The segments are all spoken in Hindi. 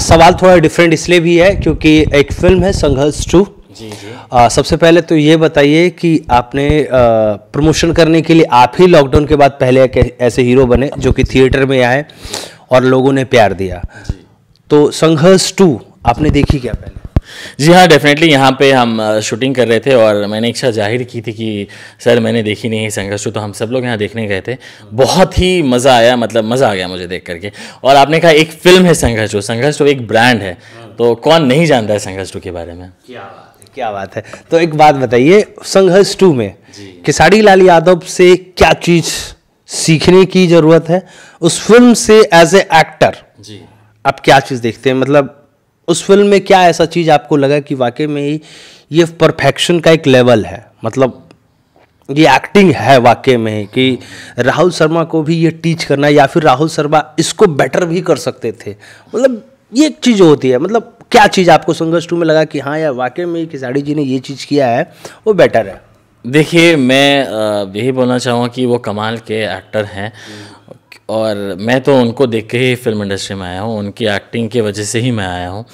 सवाल थोड़ा डिफरेंट इसलिए भी है क्योंकि एक फिल्म है संघर्ष टू जी जी सबसे पहले तो ये बताइए कि आपने प्रमोशन करने के लिए आप ही लॉकडाउन के बाद पहले ऐसे हीरो बने जो कि थिएटर में आए और लोगों ने प्यार दिया तो संघर्ष टू आपने देखी क्या पहले जी हाँ डेफिनेटली यहाँ पे हम शूटिंग कर रहे थे और मैंने इच्छा जाहिर की थी कि सर मैंने देखी नहीं संघर्ष तो हम सब लोग यहाँ देखने गए थे बहुत ही मज़ा आया मतलब मज़ा आ गया मुझे देख करके और आपने कहा एक फिल्म है संघर्ष संघर्ष एक ब्रांड है तो कौन नहीं जानता है संघर्ष के बारे में क्या बात है क्या बात है तो एक बात बताइए संघर्ष टू में खिसाड़ी लाल यादव से क्या चीज़ सीखने की ज़रूरत है उस फिल्म से एज ए एक्टर जी आप क्या चीज़ देखते हैं मतलब उस फिल्म में क्या ऐसा चीज़ आपको लगा कि वाकई में ही ये परफेक्शन का एक लेवल है मतलब ये एक्टिंग है वाकई में कि राहुल शर्मा को भी ये टीच करना या फिर राहुल शर्मा इसको बेटर भी कर सकते थे मतलब ये एक चीज़ होती है मतलब क्या चीज़ आपको संघर्ष टू में लगा कि हाँ यार वाकई में साड़ी जी ने ये चीज़ किया है वो बेटर है देखिए मैं यही बोलना चाहूँगा कि वो कमाल के एक्टर हैं और मैं तो उनको देख के ही फिल्म इंडस्ट्री में आया हूँ उनकी एक्टिंग की वजह से ही मैं आया हूँ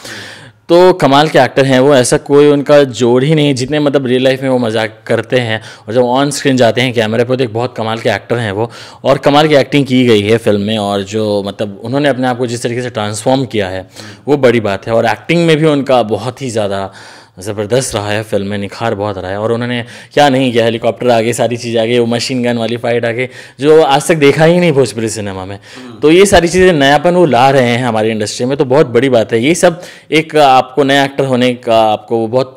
तो कमाल के एक्टर हैं वो ऐसा कोई उनका जोड़ ही नहीं जितने मतलब रियल लाइफ में वो मजाक करते हैं और जब ऑन स्क्रीन जाते हैं कैमरे पर तो एक बहुत कमाल के एक्टर हैं वो और कमाल की एक्टिंग की गई है फिल्म में और जो मतलब उन्होंने अपने आप को जिस तरीके से ट्रांसफॉर्म किया है वो बड़ी बात है और एक्टिंग में भी उनका बहुत ही ज़्यादा ज़बरदस्त रहा है फिल्म में निखार बहुत रहा है और उन्होंने क्या नहीं किया हेलीकॉप्टर आगे सारी चीज़ आगे वो मशीन गन वाली फाइट आगे जो आज तक देखा ही नहीं भोजपुरी सिनेमा में तो ये सारी चीज़ें नयापन वो ला रहे हैं हमारी इंडस्ट्री में तो बहुत बड़ी बात है ये सब एक आपको नया एक्टर होने का आपको बहुत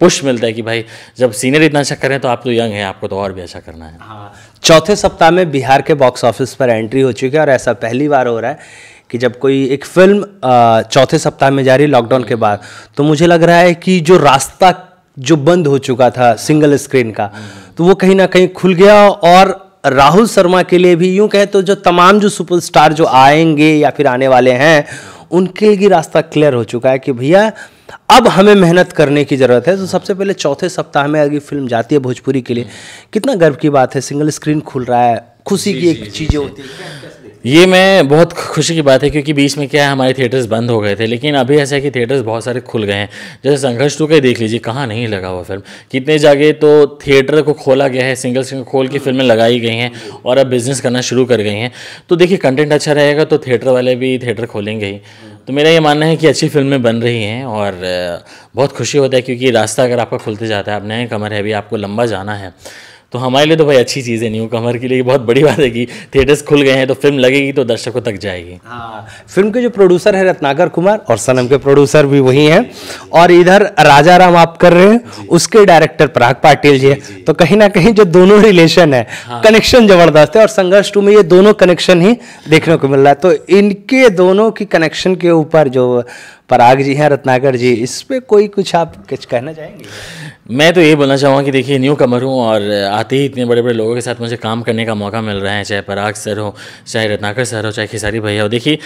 पुश मिलता है कि भाई जब सीनियर इतना अच्छा करें तो आप तो यंग हैं आपको तो और भी अच्छा करना है हाँ चौथे सप्ताह में बिहार के बॉक्स ऑफिस पर एंट्री हो चुकी है और ऐसा पहली बार हो रहा है कि जब कोई एक फिल्म चौथे सप्ताह में जा रही लॉकडाउन के बाद तो मुझे लग रहा है कि जो रास्ता जो बंद हो चुका था सिंगल स्क्रीन का तो वो कहीं ना कहीं खुल गया और राहुल शर्मा के लिए भी यूं कहे तो जो तमाम जो सुपरस्टार जो आएंगे या फिर आने वाले हैं उनके लिए रास्ता क्लियर हो चुका है कि भैया अब हमें मेहनत करने की ज़रूरत है तो सबसे पहले चौथे सप्ताह में अगर फिल्म जाती है भोजपुरी के लिए कितना गर्व की बात है सिंगल स्क्रीन खुल रहा है खुशी की एक चीज़ें होती है ये मैं बहुत खुशी की बात है क्योंकि बीच में क्या है हमारे थिएटर्स बंद हो गए थे लेकिन अभी ऐसा है कि थिएटर्स बहुत सारे खुल गए हैं जैसे संघर्ष टू का देख लीजिए कहाँ नहीं लगा हुआ फिल्म कितने जागे तो थिएटर को खोला गया है सिंगल सिंगल खोल के फिल्में लगाई गई हैं और अब बिज़नेस करना शुरू कर गई हैं तो देखिए कंटेंट अच्छा रहेगा तो थिएटर वाले भी थिएटर खोलेंगे ही तो मेरा ये मानना है कि अच्छी फिल्में बन रही हैं और बहुत खुशी होता है क्योंकि रास्ता अगर आपका खुलते जाता है आप नए कमर है अभी आपको लंबा जाना है तो हमारे लिए तो भाई अच्छी चीज़ है न्यू कमर के लिए बहुत बड़ी बात है कि थिएटर्स खुल गए हैं तो फिल्म लगेगी तो दर्शकों तक जाएगी हाँ फिल्म के जो प्रोड्यूसर है रत्नाकर कुमार और सनम के प्रोड्यूसर भी वही हैं और इधर राजा राम आप कर रहे हैं उसके डायरेक्टर पराग पाटिल जी, हैं तो कहीं ना कहीं जो दोनों रिलेशन है हाँ। कनेक्शन जबरदस्त है और संघर्ष टू में ये दोनों कनेक्शन ही देखने को मिल रहा है तो इनके दोनों की कनेक्शन के ऊपर जो पराग जी हैं रत्नाकर जी इस पर कोई कुछ आप कुछ कहना चाहेंगे मैं तो ये बोलना चाहूँगा कि देखिए न्यू कमर हूँ और आते ही इतने बड़े बड़े लोगों के साथ मुझे काम करने का मौका मिल रहा है चाहे पराग सर हो चाहे रत्नाकर सर हो चाहे खिसारी भैया हो देखिए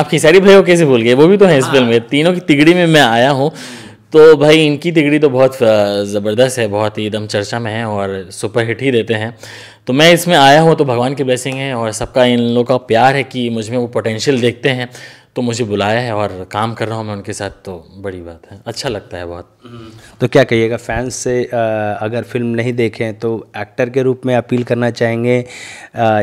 आप खिसारी भैया कैसे भूल गए वो भी तो हैं इस फिल्म में हाँ। तीनों की तिगड़ी में मैं आया हूँ तो भाई इनकी तिगड़ी तो बहुत ज़बरदस्त है बहुत ही एकदम चर्चा में है और सुपर हिट ही देते हैं तो मैं इसमें आया हूँ तो भगवान की ब्लेसिंग है और सबका इन लोगों का प्यार है कि मुझ में वो पोटेंशियल देखते हैं तो मुझे बुलाया है और काम कर रहा हूँ मैं उनके साथ तो बड़ी बात है अच्छा लगता है बहुत तो क्या कहिएगा फैंस से अगर फिल्म नहीं देखें तो एक्टर के रूप में अपील करना चाहेंगे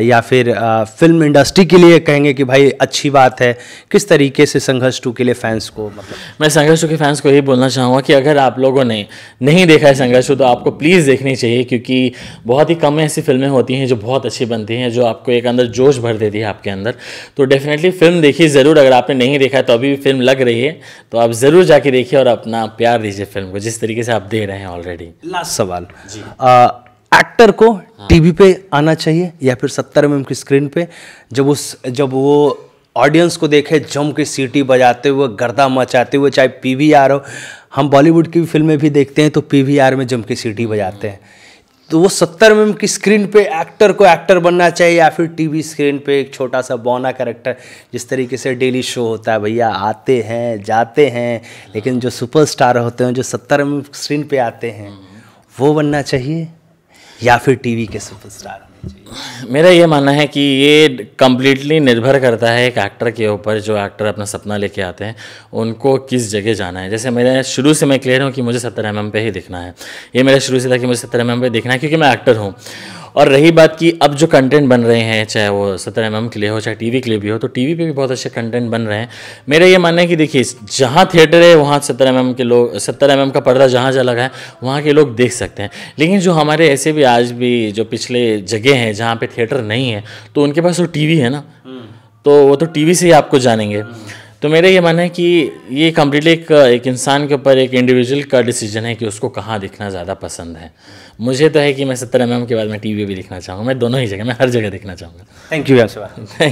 या फिर फिल्म इंडस्ट्री के लिए कहेंगे कि भाई अच्छी बात है किस तरीके से संघर्ष टू के लिए फैंस को मतलब मैं संघर्ष टू के फैंस को यही बोलना चाहूँगा कि अगर आप लोगों ने नहीं देखा है संघर्ष टू तो आपको प्लीज़ देखनी चाहिए क्योंकि बहुत ही कम ऐसी फिल्में होती हैं जो बहुत अच्छी बनती हैं जो आपको एक अंदर जोश भर देती है आपके अंदर तो डेफिनेटली फिल्म देखिए ज़रूर अगर आप आपने नहीं देखा तो अभी भी फिल्म लग रही है तो आप ज़रूर जाके देखिए और अपना प्यार दीजिए फिल्म को जिस तरीके से आप दे रहे हैं ऑलरेडी लास्ट सवाल एक्टर को हाँ। टीवी पे आना चाहिए या फिर सत्तर एम की स्क्रीन पे जब उस जब वो ऑडियंस को देखे जम के सीटी बजाते हुए गर्दा मचाते हुए चाहे पी हो हम बॉलीवुड की फिल्में भी देखते हैं तो पी में जम के सीटी बजाते हैं तो वो सत्तर एम mm की स्क्रीन पे एक्टर को एक्टर बनना चाहिए या फिर टीवी स्क्रीन पे एक छोटा सा बौना करेक्टर जिस तरीके से डेली शो होता है भैया आते हैं जाते हैं लेकिन जो सुपरस्टार होते हैं जो सत्तर एम mm स्क्रीन पे आते हैं वो बनना चाहिए या फिर टीवी के सुपरस्टार मेरा ये मानना है कि ये कम्प्लीटली निर्भर करता है एक एक्टर के ऊपर जो एक्टर अपना सपना लेके आते हैं उनको किस जगह जाना है जैसे मेरे शुरू से मैं क्लियर हूँ कि मुझे सत्तर एम पे ही दिखना है ये मेरा शुरू से था कि मुझे सत्तर एम पे दिखना है क्योंकि मैं एक्टर हूँ और रही बात की अब जो कंटेंट बन रहे हैं चाहे वो सत्रह एम के लिए हो चाहे टीवी के लिए भी हो तो टीवी पे भी बहुत अच्छे कंटेंट बन रहे हैं मेरा ये मानना है कि देखिए जहाँ थिएटर है वहाँ सत्तर एम के लोग सत्तर एम का पर्दा जहाँ जहाँ लगा है वहाँ के लोग देख सकते हैं लेकिन जो हमारे ऐसे भी आज भी जो पिछले जगह हैं जहाँ पर थिएटर नहीं है तो उनके पास वो तो टी है ना हम्म। तो वो तो टी से ही आपको जानेंगे हम्म। तो मेरा ये मानना है कि ये कम्प्लीटली एक, एक इंसान के ऊपर एक इंडिविजुअल का डिसीजन है कि उसको कहाँ दिखना ज़्यादा पसंद है मुझे तो है कि मैं सत्तर एम के बाद मैं टी भी दिखना चाहूँगा मैं दोनों ही जगह मैं हर जगह दिखना चाहूँगा थैंक यू